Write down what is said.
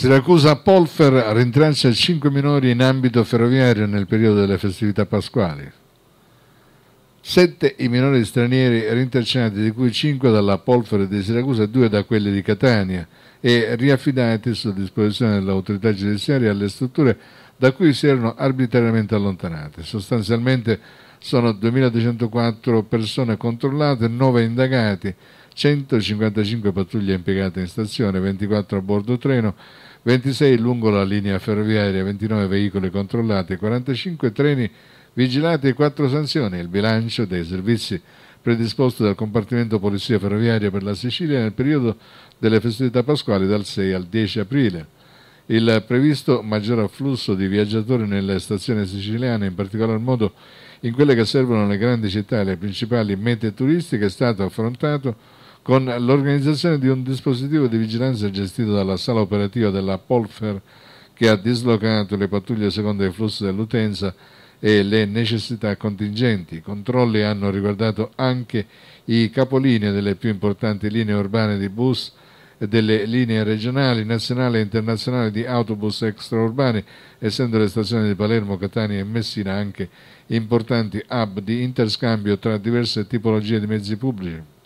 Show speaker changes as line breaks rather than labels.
Siracusa Polfer rintraccia 5 minori in ambito ferroviario nel periodo delle festività pasquali. 7 i minori stranieri rintracciati, di cui 5 dalla Polfer di Siracusa e 2 da quelli di Catania, e riaffidati su disposizione dell'autorità giudiziaria alle strutture da cui si erano arbitrariamente allontanate. Sostanzialmente sono 2.204 persone controllate, 9 indagati, 155 pattuglie impiegate in stazione, 24 a bordo treno 26 lungo la linea ferroviaria, 29 veicoli controllati, 45 treni vigilati e 4 sanzioni. Il bilancio dei servizi predisposto dal Compartimento Polizia Ferroviaria per la Sicilia nel periodo delle festività pasquali dal 6 al 10 aprile. Il previsto maggior afflusso di viaggiatori nelle stazioni siciliane, in particolar modo in quelle che servono le grandi città e le principali mete turistiche, è stato affrontato con l'organizzazione di un dispositivo di vigilanza gestito dalla sala operativa della Polfer che ha dislocato le pattuglie secondo il flusso dell'utenza e le necessità contingenti. I controlli hanno riguardato anche i capolinea delle più importanti linee urbane di bus e delle linee regionali, nazionali e internazionali di autobus extraurbani, essendo le stazioni di Palermo, Catania e Messina anche importanti hub di interscambio tra diverse tipologie di mezzi pubblici.